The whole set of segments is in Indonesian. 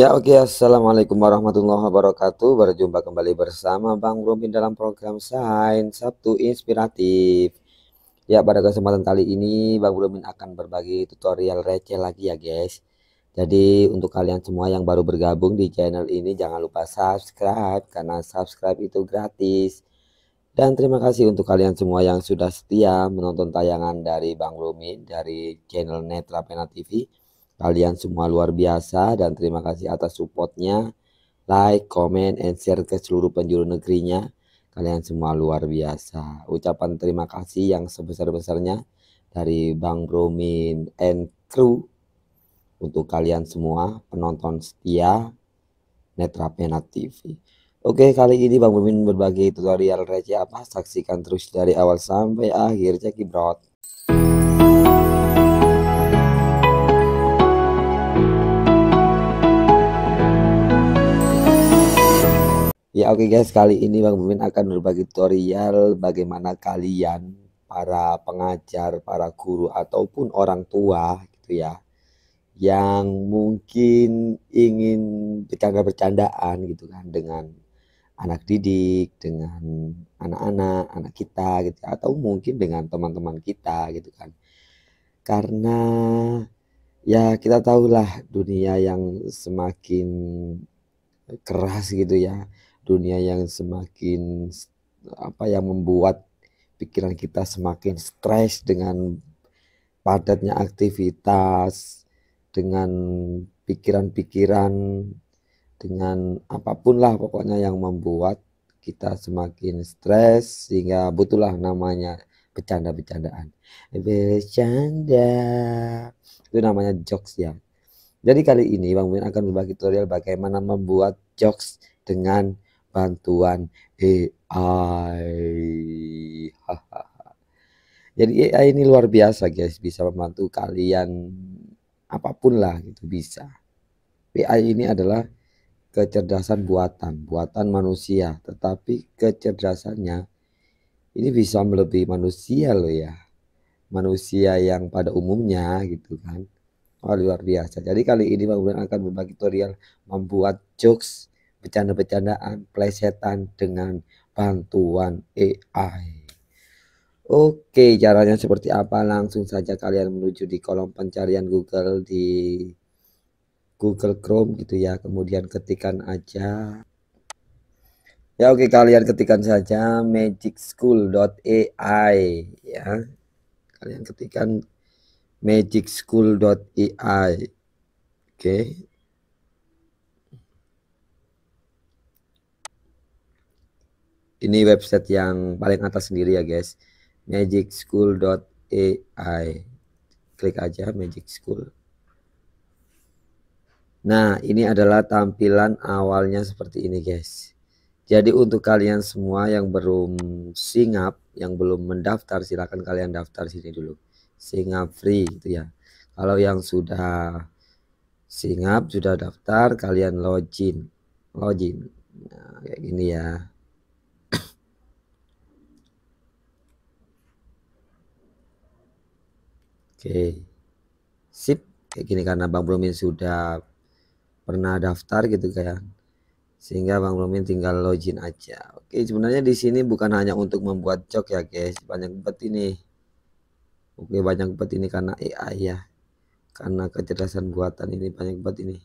Ya oke okay. Assalamualaikum warahmatullahi wabarakatuh Berjumpa kembali bersama Bang Romin dalam program Sains Sabtu Inspiratif Ya pada kesempatan kali ini Bang Romin akan berbagi tutorial receh lagi ya guys Jadi untuk kalian semua yang baru bergabung di channel ini Jangan lupa subscribe karena subscribe itu gratis Dan terima kasih untuk kalian semua yang sudah setia menonton tayangan dari Bang Romin Dari channel Netra Pena TV Kalian semua luar biasa dan terima kasih atas supportnya. Like, comment, and share ke seluruh penjuru negerinya. Kalian semua luar biasa. Ucapan terima kasih yang sebesar-besarnya dari Bang Bromin and crew untuk kalian semua penonton setia Netra Pena TV. Oke, kali ini Bang Romin berbagi tutorial receh apa, saksikan terus dari awal sampai akhir. Cekidot. Ya oke okay guys, kali ini Bang Bumin akan berbagi tutorial bagaimana kalian para pengajar, para guru ataupun orang tua gitu ya yang mungkin ingin bercanda-bercandaan gitu kan dengan anak didik, dengan anak-anak, anak kita gitu ya, atau mungkin dengan teman-teman kita gitu kan. Karena ya kita tahulah dunia yang semakin keras gitu ya dunia yang semakin apa yang membuat pikiran kita semakin stres dengan padatnya aktivitas, dengan pikiran-pikiran, dengan apapun lah pokoknya yang membuat kita semakin stres sehingga butuhlah namanya bercanda-bercandaan. Bercanda. Itu namanya jokes ya. Jadi kali ini Bang Win akan berbagi tutorial bagaimana membuat jokes dengan bantuan AI. Jadi AI ini luar biasa guys, bisa membantu kalian apapun lah gitu bisa. AI ini adalah kecerdasan buatan, buatan manusia, tetapi kecerdasannya ini bisa melebihi manusia loh ya. Manusia yang pada umumnya gitu kan. Oh, luar biasa. Jadi kali ini Bang akan berbagi tutorial membuat jokes bercanda-bercandaan plesetan dengan bantuan AI. Oke, caranya seperti apa? Langsung saja kalian menuju di kolom pencarian Google di Google Chrome gitu ya. Kemudian ketikan aja. Ya oke, kalian ketikan saja Ai ya. Kalian ketikan Ai, Oke. ini website yang paling atas sendiri ya guys ai, klik aja magic school nah ini adalah tampilan awalnya seperti ini guys jadi untuk kalian semua yang belum singap yang belum mendaftar silahkan kalian daftar sini dulu singap free gitu ya kalau yang sudah singap sudah daftar kalian login login nah, kayak gini ya Oke. Sip. Kayak gini karena Bang Bromin sudah pernah daftar gitu kan. Sehingga Bang Bromin tinggal login aja. Oke, sebenarnya di sini bukan hanya untuk membuat jok ya, guys. Banyak banget ini. Oke, banyak banget ini karena AI ya. Karena kecerdasan buatan ini banyak banget ini.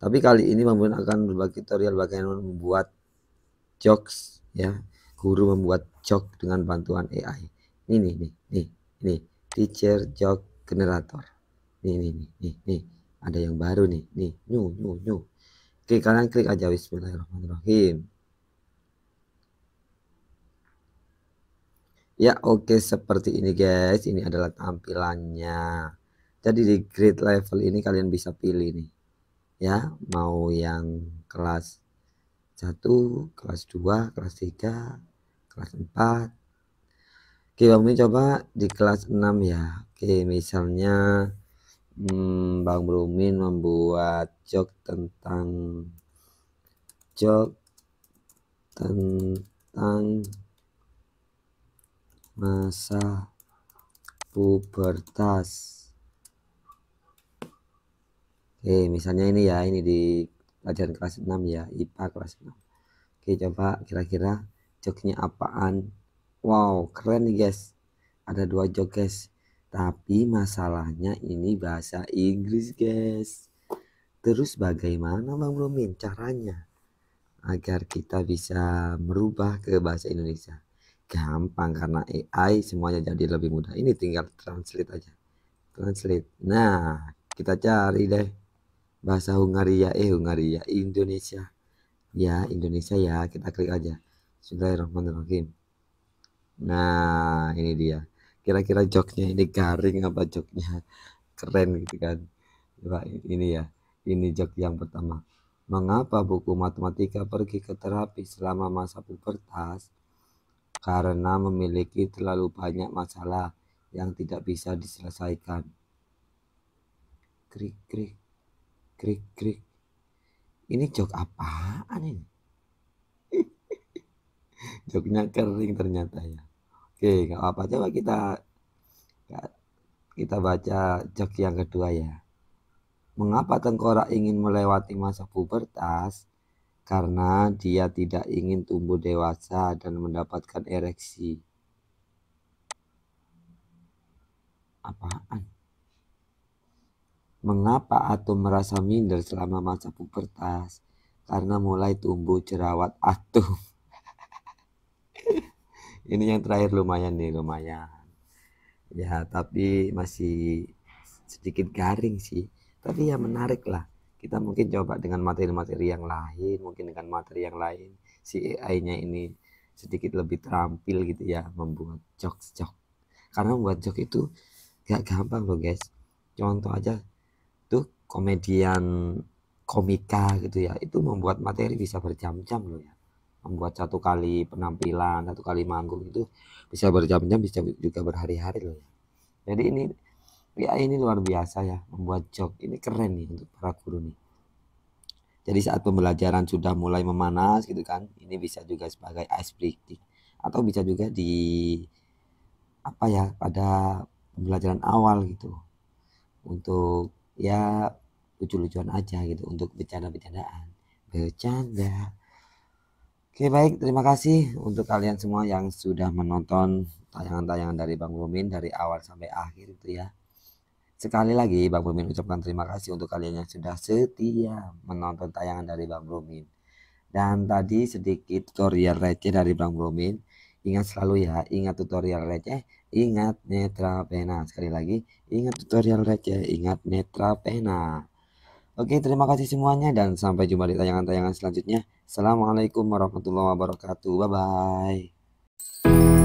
Tapi kali ini Bang Bromin akan berbagi tutorial bagaimana membuat jokes ya. Guru membuat jok dengan bantuan AI. Ini nih, nih, nih. nih teacher jog generator nih nih nih nih, nih. ada yang baru nih nih new new new oke kalian klik aja Bismillahirrahmanirrahim Ya oke okay, seperti ini guys ini adalah tampilannya jadi di grade level ini kalian bisa pilih nih ya mau yang kelas 1 kelas 2 kelas 3 kelas 4 Oke, Bang coba di kelas 6 ya. Oke, misalnya hmm, Bang Brumin membuat jok tentang jok tentang masa pubertas. Oke, misalnya ini ya, ini di pelajaran kelas 6 ya, IPA kelas 6. Oke, coba kira-kira joknya apaan? Wow, keren nih guys. Ada dua joke guys. Tapi masalahnya ini bahasa Inggris guys. Terus bagaimana Bang Romin caranya agar kita bisa merubah ke bahasa Indonesia? Gampang karena AI semuanya jadi lebih mudah. Ini tinggal translate aja. Translate. Nah, kita cari deh bahasa Hungaria eh Hungaria Indonesia. Ya, Indonesia ya, kita klik aja. Sudah, Bismillahirrahmanirrahim. Nah, ini dia. Kira-kira joknya ini garing apa joknya keren gitu kan. Coba ini ya. Ini jok yang pertama. Mengapa buku matematika pergi ke terapi selama masa pubertas? Karena memiliki terlalu banyak masalah yang tidak bisa diselesaikan. Krik krik krik krik. Ini jok apaan ini? Joknya kering ternyata ya. Oke, nggak apa-apa. Coba kita kita baca jok yang kedua ya. Mengapa tengkorak ingin melewati masa pubertas? Karena dia tidak ingin tumbuh dewasa dan mendapatkan ereksi. Apaan? Mengapa Atum merasa minder selama masa pubertas? Karena mulai tumbuh jerawat Atum ini yang terakhir lumayan nih lumayan ya tapi masih sedikit garing sih tapi ya menarik lah kita mungkin coba dengan materi-materi yang lain mungkin dengan materi yang lain si AI-nya ini sedikit lebih terampil gitu ya membuat jok-jok karena membuat jok itu gak gampang loh guys contoh aja tuh komedian komika gitu ya itu membuat materi bisa berjam-jam loh ya membuat satu kali penampilan satu kali manggung itu bisa berjam-jam bisa juga berhari-hari loh ya. jadi ini ya ini luar biasa ya membuat jok ini keren nih untuk para guru nih jadi saat pembelajaran sudah mulai memanas gitu kan ini bisa juga sebagai ice breaking atau bisa juga di apa ya pada pembelajaran awal gitu untuk ya lucu-lucuan aja gitu untuk bercanda-bercandaan bercanda Oke baik, terima kasih untuk kalian semua yang sudah menonton tayangan-tayangan dari Bang Bumin dari awal sampai akhir itu ya. Sekali lagi Bang Bumin ucapkan terima kasih untuk kalian yang sudah setia menonton tayangan dari Bang Bumin. Dan tadi sedikit tutorial receh dari Bang Bumin. Ingat selalu ya, ingat tutorial receh, ingat netra pena. Sekali lagi, ingat tutorial receh, ingat netra pena. Oke, terima kasih semuanya dan sampai jumpa di tayangan-tayangan selanjutnya. Assalamualaikum warahmatullahi wabarakatuh. Bye bye.